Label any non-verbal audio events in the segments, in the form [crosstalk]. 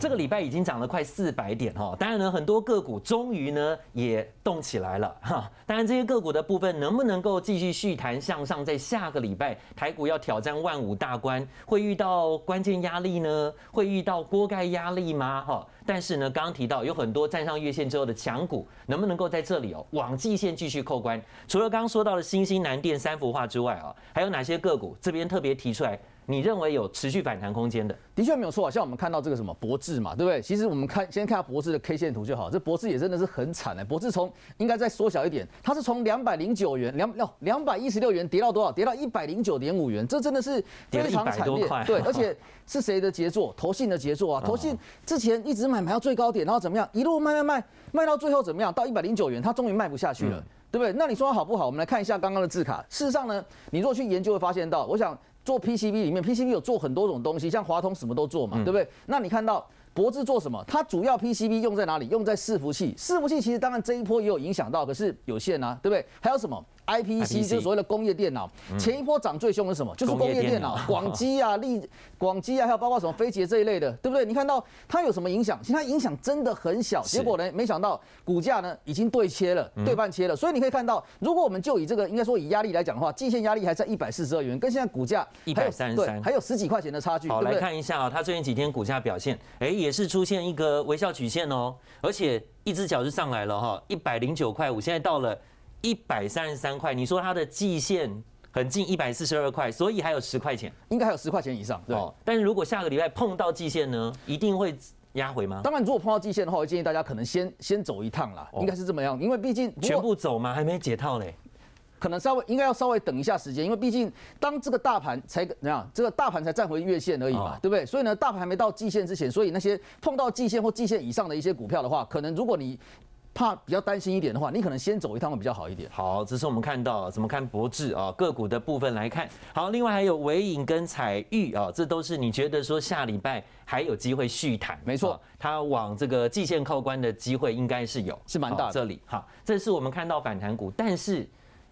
这个礼拜已经涨了快四百点哈，当然呢，很多个股终于呢也动起来了 [laughs] 哈。当然这些个股的部分能不能够继续续弹向上，在下个礼拜台股要挑战万五大关，会遇到关键压力呢？会遇到锅盖压力吗？哈，但是呢，刚刚提到有很多站上月线之后的强股，能不能够在这里哦往季线继续扣关？除了刚刚说到的新兴南电三幅画之外啊，还有哪些个股这边特别提出来？你认为有持续反弹空间的，的确没有错啊。像我们看到这个什么博智嘛，对不对？其实我们看，先看下博智的 K 线图就好。这博智也真的是很惨的，博智从应该再缩小一点，它是从两百零九元，两两百一十六元跌到多少？跌到一百零九点五元，这真的是非常惨烈。对，而且 [laughs] 是谁的杰作？投信的杰作啊！投信之前一直买买到最高点，然后怎么样？一路卖卖卖，卖到最后怎么样？到一百零九元，它终于卖不下去了，对不对？那你说它好不好？我们来看一下刚刚的字卡。事实上呢，你如果去研究会发现到，我想。做 PCB 里面，PCB 有做很多种东西，像华通什么都做嘛，对不对？那你看到博智做什么？它主要 PCB 用在哪里？用在伺服器，伺服器其实当然这一波也有影响到，可是有限啊，对不对？还有什么？I P C 就是所谓的工业电脑，前一波涨最凶的是什么？就是工业电脑，[laughs] 广基啊、立广基啊，还有包括什么飞捷这一类的，对不对？你看到它有什么影响？其实它影响真的很小，结果呢，没想到股价呢已经对切了，对半切了。所以你可以看到，如果我们就以这个，应该说以压力来讲的话，季线压力还在一百四十二元，跟现在股价一百三十三，还有十几块钱的差距。好，来看一下啊，它最近几天股价表现，哎，也是出现一个微笑曲线哦，而且一只脚就上来了哈，一百零九块五，现在到了。一百三十三块，你说它的季线很近，一百四十二块，所以还有十块钱，应该还有十块钱以上。对，但是如果下个礼拜碰到季线呢，一定会压回吗？当然，如果碰到季线的话，我建议大家可能先先走一趟啦，应该是这么样，因为毕竟全部走吗？还没解套嘞，可能稍微应该要稍微等一下时间，因为毕竟当这个大盘才怎样，这个大盘才站回月线而已嘛，对不对？所以呢，大盘还没到季线之前，所以那些碰到季线或季线以上的一些股票的话，可能如果你怕比较担心一点的话，你可能先走一趟会比较好一点。好，这是我们看到怎么看博智啊个股的部分来看。好，另外还有伟影跟彩玉啊，这都是你觉得说下礼拜还有机会续谈？没错，它往这个季线靠关的机会应该是有，是蛮大。这里哈，这是我们看到反弹股，但是。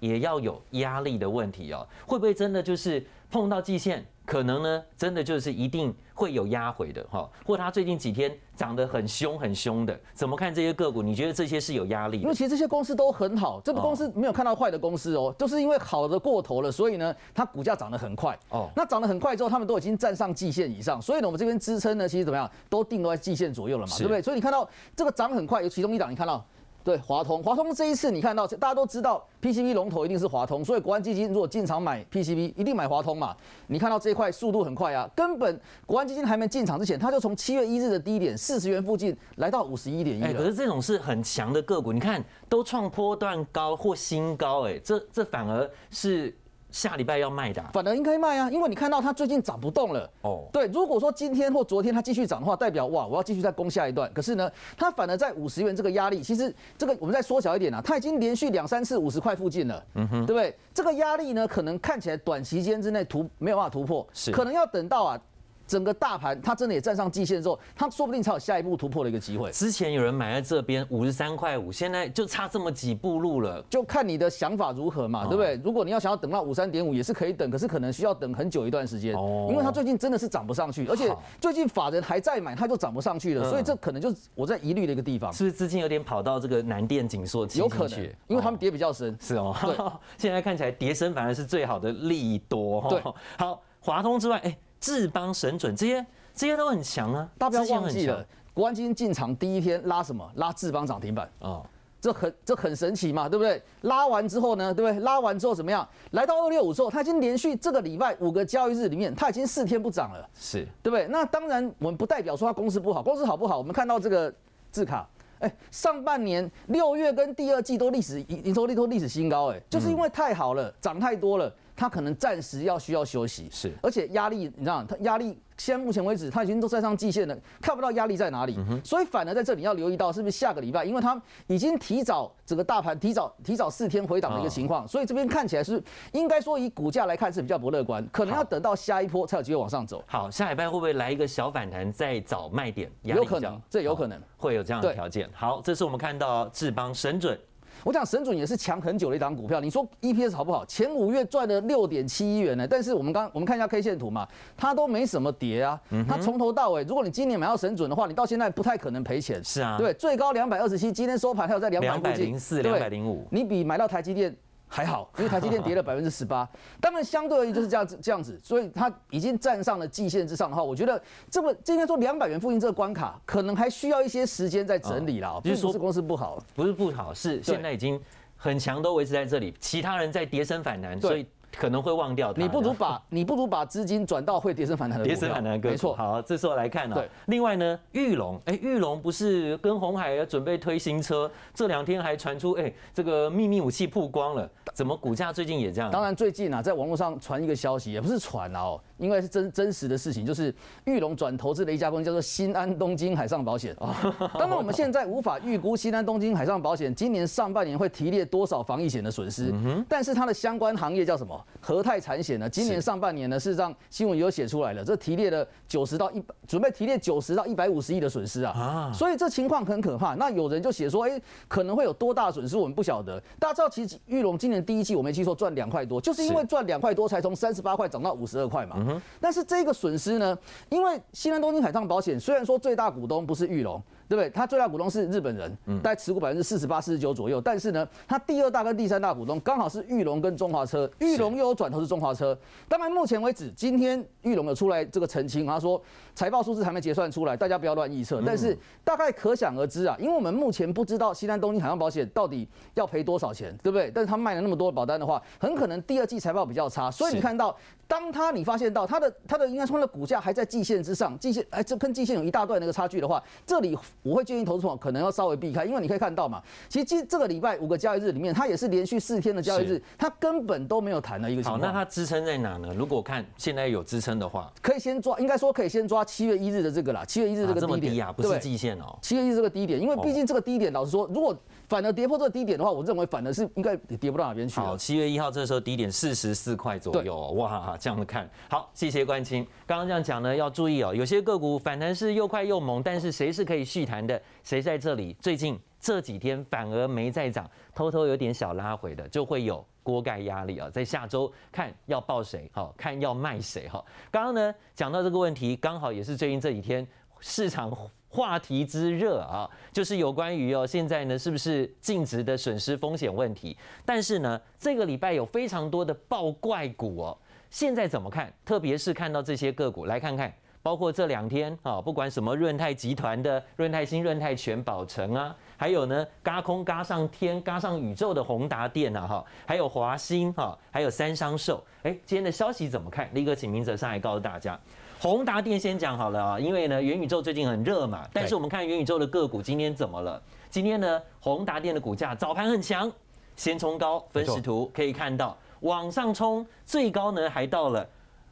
也要有压力的问题哦，会不会真的就是碰到季线，可能呢，真的就是一定会有压回的哈，或它最近几天涨得很凶很凶的，怎么看这些个股？你觉得这些是有压力？因为其实这些公司都很好，这个公司没有看到坏的公司哦，都是因为好的过头了，所以呢，它股价涨得很快哦。那涨得很快之后，他们都已经站上季线以上，所以呢，我们这边支撑呢，其实怎么样，都定落在季线左右了嘛，对不对？所以你看到这个涨很快，有其中一档，你看到。对，华通，华通这一次你看到，大家都知道 PCB 龙头一定是华通，所以国安基金如果进场买 PCB，一定买华通嘛。你看到这块速度很快啊，根本国安基金还没进场之前，它就从七月一日的低点四十元附近来到五十一点一可是这种是很强的个股，你看都创波段高或新高，哎，这这反而是。下礼拜要卖的，反而应该卖啊，因为你看到它最近涨不动了。哦，对，如果说今天或昨天它继续涨的话，代表哇，我要继续再攻下一段。可是呢，它反而在五十元这个压力，其实这个我们再缩小一点啊，它已经连续两三次五十块附近了，嗯哼，对不对？这个压力呢，可能看起来短期间之内突没有办法突破，是可能要等到啊。整个大盘，它真的也站上季线之后，它说不定才有下一步突破的一个机会。之前有人买在这边五十三块五，现在就差这么几步路了，就看你的想法如何嘛，对不对？如果你要想要等到五三点五，也是可以等，可是可能需要等很久一段时间。哦。因为它最近真的是涨不上去，而且最近法人还在买，它就涨不上去了，所以这可能就是我在疑虑的一个地方。是不是资金有点跑到这个南电紧缩？有可能，因为他们跌比较深。是哦。对。[laughs] 现在看起来跌深反而是最好的利多。对。[laughs] 好，华通之外，哎。智邦神准，这些这些都很强啊！大要忘记了，国安今天进场第一天拉什么？拉智邦涨停板啊！这很这很神奇嘛，对不对？拉完之后呢，对不对？拉完之后怎么样？来到二六五之后，它已经连续这个礼拜五个交易日里面，它已经四天不涨了，是，对不对？那当然，我们不代表说它公司不好，公司好不好？我们看到这个字卡，哎，上半年六月跟第二季都历史盈收率都历史新高，哎，就是因为太好了，涨太多了。他可能暂时要需要休息，是，而且压力，你知道，他压力，现在目前为止，他已经都在上季线了，看不到压力在哪里，所以反而在这里要留意到，是不是下个礼拜，因为他已经提早整个大盘提早提早四天回档的一个情况，所以这边看起来是应该说以股价来看是比较不乐观，可能要等到下一波才有机会往上走。好，下一波会不会来一个小反弹，再找卖点？有可能，这有可能会有这样的条件。好，这是我们看到志邦、神准。我讲神准也是强很久的一档股票，你说 EPS 好不好？前五月赚了六点七亿元呢。但是我们刚我们看一下 K 线图嘛，它都没什么跌啊。它从头到尾，如果你今年买到神准的话，你到现在不太可能赔钱。是啊，对，最高两百二十七，今天收盘还有在两百零四、两百零五。你比买到台积电。还好，因为台积电跌了 [laughs] 百分之十八，当然相对而言就是这样子这样子，所以它已经站上了季线之上的话，我觉得这么这应该说两百元附近这个关卡，可能还需要一些时间在整理啦。不是说公司不好，不是不好，是现在已经很强都维持在这里，其他人在跌升反弹，所以。可能会忘掉它，你不如把你不如把资金转到会跌升反弹的跌升反弹个没错，好，这时候来看了。另外呢，裕龙，哎，裕龙不是跟红海要准备推新车，这两天还传出，哎，这个秘密武器曝光了，怎么股价最近也这样？当然，最近啊，在网络上传一个消息，也不是传哦。应该是真真实的事情，就是玉龙转投资的一家公司叫做新安东京海上保险啊。[laughs] 当然我们现在无法预估新安东京海上保险今年上半年会提列多少防疫险的损失。但是它的相关行业叫什么？和泰产险呢？今年上半年呢实上新闻有写出来了，这提列了九十到一百，准备提列九十到一百五十亿的损失啊。所以这情况很可怕。那有人就写说，哎，可能会有多大损失？我们不晓得。大家知道，其实玉龙今年第一季我没记错赚两块多，就是因为赚两块多才从三十八块涨到五十二块嘛。但是这个损失呢？因为西南东京海上保险虽然说最大股东不是裕隆。对不对？他最大股东是日本人，大概持股百分之四十八、四十九左右。但是呢，他第二大跟第三大股东刚好是玉龙跟中华车，玉龙又有转投是中华车。当然，目前为止，今天玉龙有出来这个澄清，他说财报数字还没结算出来，大家不要乱预测。但是大概可想而知啊，因为我们目前不知道西南东京海洋保险到底要赔多少钱，对不对？但是他卖了那么多保单的话，很可能第二季财报比较差。所以你看到，当他你发现到他的他的应该说的股价还在季线之上，季线哎，这跟季线有一大段那个差距的话，这里。我会建议投资友可能要稍微避开，因为你可以看到嘛，其实今这个礼拜五个交易日里面，它也是连续四天的交易日，它根本都没有谈的一个情况。好，那它支撑在哪呢？如果看现在有支撑的话，可以先抓，应该说可以先抓七月一日的这个啦。七月一日这个低点这么低啊，不是季线哦。七月一日这个低点，因为毕竟这个低点，老实说，如果反而跌破这个低点的话，我认为反而是应该跌不到哪边去哦，七月一号这时候低点四十四块左右，哇，这样看好。谢谢关心。刚刚这样讲呢，要注意哦，有些个股反弹是又快又猛，但是谁是可以续弹的？谁在这里？最近这几天反而没在涨，偷偷有点小拉回的，就会有锅盖压力啊。在下周看要报谁，好看要卖谁哈。刚刚呢讲到这个问题，刚好也是最近这几天市场。[laughs] 话题之热啊，就是有关于哦，现在呢是不是净值的损失风险问题？但是呢，这个礼拜有非常多的爆怪股哦，现在怎么看？特别是看到这些个股，来看看，包括这两天啊，不管什么润泰集团的润泰新、润泰全、宝城啊，还有呢，嘎空嘎上天、嘎上宇宙的宏达电啊，哈，还有华兴哈，还有三商寿，哎，今天的消息怎么看？立刻请明哲上来告诉大家。宏达电先讲好了啊，因为呢元宇宙最近很热嘛，但是我们看元宇宙的个股今天怎么了？今天呢宏达电的股价早盘很强，先冲高，分时图可以看到往上冲，最高呢还到了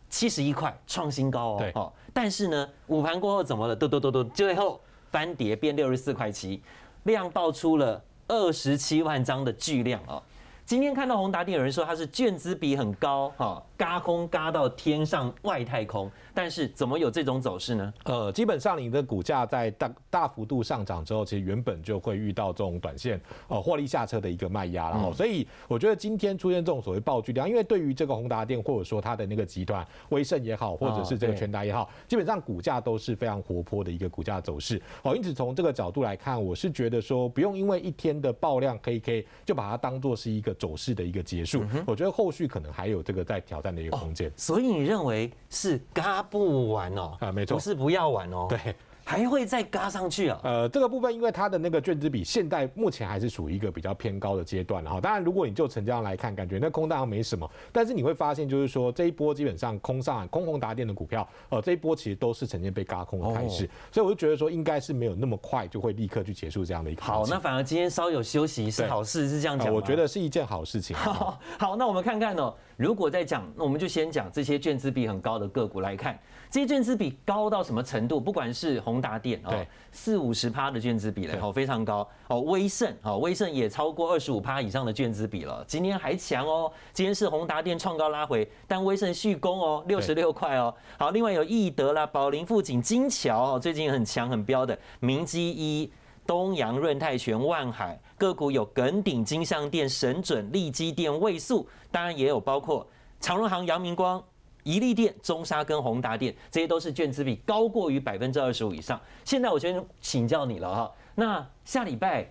七十一块，创新高哦。哦，但是呢午盘过后怎么了？嘟嘟嘟嘟，最后翻跌变六十四块七，量爆出了二十七万张的巨量哦。今天看到宏达电，有人说它是卷资比很高，哈，嘎空嘎到天上外太空。但是怎么有这种走势呢？呃，基本上你的股价在大大幅度上涨之后，其实原本就会遇到这种短线呃获利下车的一个卖压，然后所以我觉得今天出现这种所谓暴巨量，因为对于这个宏达电或者说它的那个集团威盛也好，或者是这个全达也好，基本上股价都是非常活泼的一个股价走势哦。因此从这个角度来看，我是觉得说不用因为一天的爆量 K K 就把它当做是一个。走势的一个结束，我觉得后续可能还有这个在挑战的一个空间。所以你认为是嘎不完哦？啊，没错，不是不要玩哦。对。还会再嘎上去啊？呃，这个部分因为它的那个卷子比，现在目前还是属于一个比较偏高的阶段了哈。当然，如果你就成交量来看，感觉那空单上没什么。但是你会发现，就是说这一波基本上空上空空打电的股票，呃，这一波其实都是呈现被嘎空的开始。所以我就觉得说，应该是没有那么快就会立刻去结束这样的一个。好，那反而今天稍有休息是好事，是这样讲我觉得是一件好事情。好，那我们看看哦，如果在讲，那我们就先讲这些卷子比很高的个股来看，这些卷子比高到什么程度？不管是红。大电哦，四五十趴的卷子比了，哦非常高哦。威盛哦，威盛也超过二十五趴以上的卷子比了，今天还强哦。今天是宏达电创高拉回，但威盛续攻哦，六十六块哦。好，另外有易德啦、宝林、富锦、金桥哦，最近很强很标的。明基一、东阳润泰、全万海个股有耿鼎、金象店神准、利基店、位素，当然也有包括长荣行、阳明光。宜利店、中沙跟宏达店，这些都是券资比高过于百分之二十五以上。现在我先请教你了哈，那下礼拜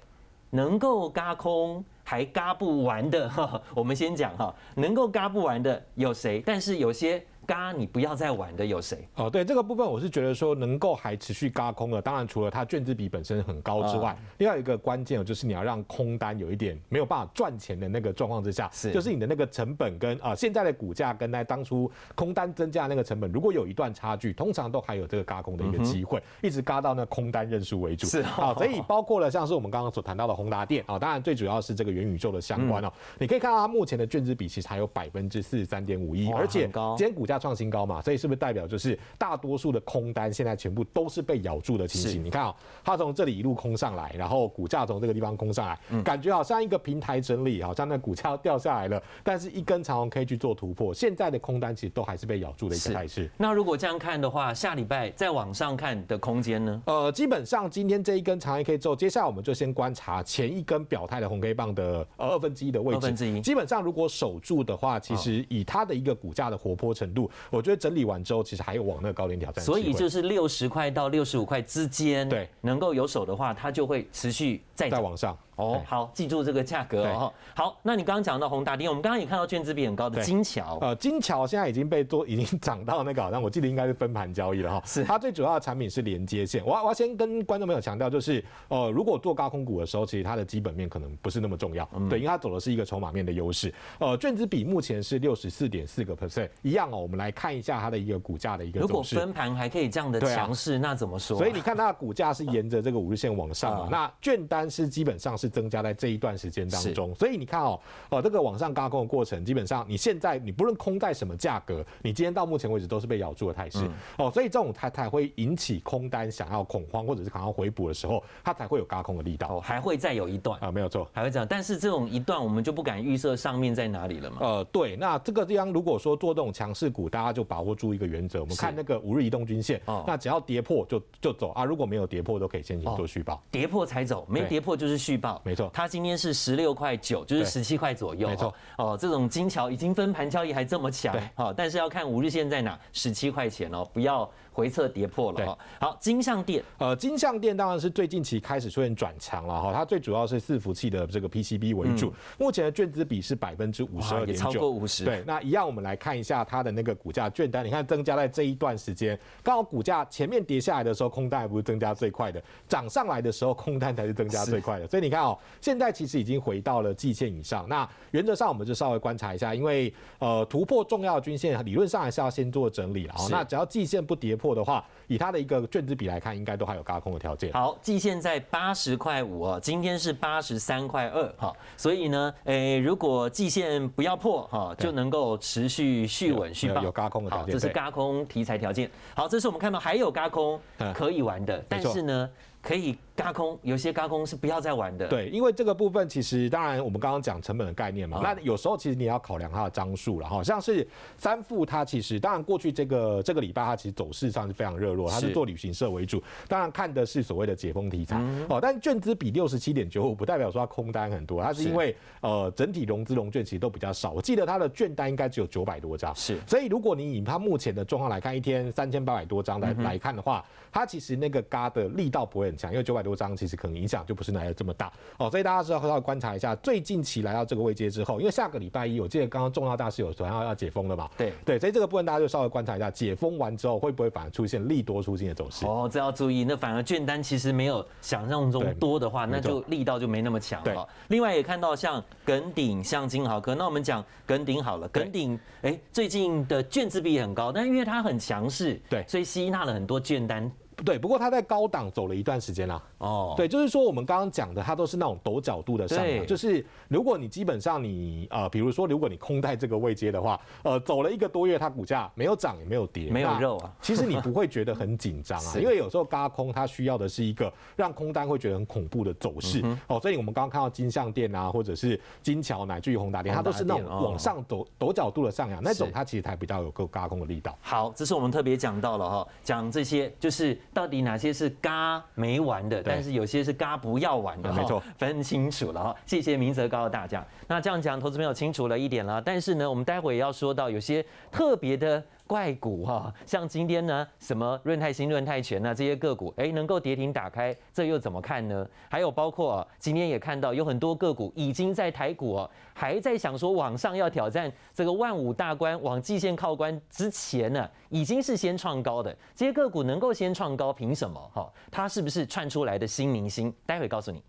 能够嘎空还嘎不完的，[laughs] 我们先讲哈，能够嘎不完的有谁？但是有些。嘎，你不要再玩的有谁？哦，对这个部分，我是觉得说能够还持续嘎空的，当然除了它卷资比本身很高之外，另外一个关键哦，就是你要让空单有一点没有办法赚钱的那个状况之下，是就是你的那个成本跟啊现在的股价跟那当初空单增加那个成本，如果有一段差距，通常都还有这个嘎空的一个机会，一直嘎到那空单认输为主。是啊，所以包括了像是我们刚刚所谈到的宏达电啊，当然最主要是这个元宇宙的相关哦，你可以看到它目前的卷资比其实还有百分之四十三点五一，而且今天股价。价创新高嘛，所以是不是代表就是大多数的空单现在全部都是被咬住的情形？你看啊，它从这里一路空上来，然后股价从这个地方空上来，感觉好像一个平台整理，好像那股价掉下来了。但是，一根长红 K 去做突破，现在的空单其实都还是被咬住的一个态势。那如果这样看的话，下礼拜再往上看的空间呢？呃，基本上今天这一根长红 K 之后，接下来我们就先观察前一根表态的红 K 棒的呃二分之一的位置。二分之一。基本上如果守住的话，其实以它的一个股价的活泼程度。我觉得整理完之后，其实还有往那个高点挑战。所以就是六十块到六十五块之间，对，能够有手的话，它就会持续再再往上。哦，好，记住这个价格哦。好，那你刚刚讲到宏达电，我们刚刚也看到卷子比很高的金桥。呃，金桥现在已经被做，[laughs] 已经涨到那个，我记得应该是分盘交易了哈。是。它最主要的产品是连接线。我要我要先跟观众朋友强调，就是呃，如果做高空股的时候，其实它的基本面可能不是那么重要，对，因为它走的是一个筹码面的优势。呃，卷子比目前是六十四点四个 percent，一样哦。我们来看一下它的一个股价的一个走势。如果分盘还可以这样的强势，那怎么说？所以你看它的股价是沿着这个五日线往上，那券单是基本上是。增加在这一段时间当中，所以你看哦哦，这个往上轧空的过程，基本上你现在你不论空在什么价格，你今天到目前为止都是被咬住的态势哦，所以这种它才会引起空单想要恐慌或者是想要回补的时候，它才会有轧空的力道哦，还会再有一段啊，没有错，还会这样，但是这种一段我们就不敢预设上面在哪里了嘛，呃对，那这个地方如果说做这种强势股，大家就把握住一个原则，我们看那个五日移动均线，那只要跌破就就走啊，如果没有跌破都可以先行做续报，跌破才走，没跌破就是续报。没错，它今天是十六块九，就是十七块左右。没错，哦，这种金桥已经分盘交易还这么强，好，但是要看五日线在哪，十七块钱哦，不要回撤跌破了。好，金象店，呃，金象店当然是最近期开始出现转强了哈，它最主要是伺服器的这个 PCB 为主，目前的卷资比是百分之五十二点九，也超过五十。对，那一样我们来看一下它的那个股价卷单，你看增加在这一段时间，刚好股价前面跌下来的时候空单不是增加最快的，涨上来的时候空单才是增加最快的，所以你看。好，现在其实已经回到了季线以上。那原则上我们就稍微观察一下，因为呃突破重要均线，理论上还是要先做整理了。好，那只要季线不跌破的话，以它的一个卷子比来看，应该都还有高空的条件。好，季线在八十块五，今天是八十三块二，好，所以呢，哎，如果季线不要破，哈，就能够持续续稳续爆，有高空的条件，这是高空题材条件。好，这是我们看到还有高空可以玩的，但是呢，可以。加空有些高空是不要再玩的，对，因为这个部分其实当然我们刚刚讲成本的概念嘛，那有时候其实你要考量它的张数了，好像是三富它其实当然过去这个这个礼拜它其实走势上是非常热络，它是做旅行社为主，当然看的是所谓的解封题材哦，但券资比六十七点九五不代表说它空单很多，它是因为呃整体融资融券其实都比较少，我记得它的券单应该只有九百多张，是，所以如果你以它目前的状况来看，一天三千八百多张来来看的话，它其实那个嘎的力道不会很强，因为九百多。多张其实可能影响就不是来的这么大哦，所以大家是要要观察一下最近期来到这个位阶之后，因为下个礼拜一我记得刚刚重要大事有说要要解封了嘛，对对，所以这个部分大家就稍微观察一下，解封完之后会不会反而出现利多出新的走势？哦，这要注意，那反而券单其实没有想象中多的话，那就力道就没那么强了。另外也看到像耿鼎、像金豪科，那我们讲耿鼎好了，耿鼎哎最近的卷子比很高，但因为它很强势，对，所以吸纳了很多卷单。对，不过它在高档走了一段时间啦。哦，对，就是说我们刚刚讲的，它都是那种陡角度的上扬。就是如果你基本上你呃，比如说如果你空在这个位阶的话，呃，走了一个多月，它股价没有涨也没有跌，没有肉啊。[laughs] 其实你不会觉得很紧张啊，因为有时候高空它需要的是一个让空单会觉得很恐怖的走势哦。所以我们刚刚看到金象店啊，或者是金桥乃至于宏达店，它都是那种往上走陡角度的上扬那种，它其实才比较有够高空的力道。好，这是我们特别讲到了哈，讲这些就是。到底哪些是嘎没完的？但是有些是嘎不要完的，没错，分清楚了哈。谢谢明泽告诉大家。那这样讲，投资朋友清楚了一点了。但是呢，我们待会也要说到有些特别的。怪股哈，像今天呢，什么润泰新、润泰全呐这些个股，哎，能够跌停打开，这又怎么看呢？还有包括今天也看到，有很多个股已经在台股哦，还在想说往上要挑战这个万五大关，往季线靠关之前呢，已经是先创高的这些个股能够先创高，凭什么？哈，它是不是串出来的新明星？待会告诉你。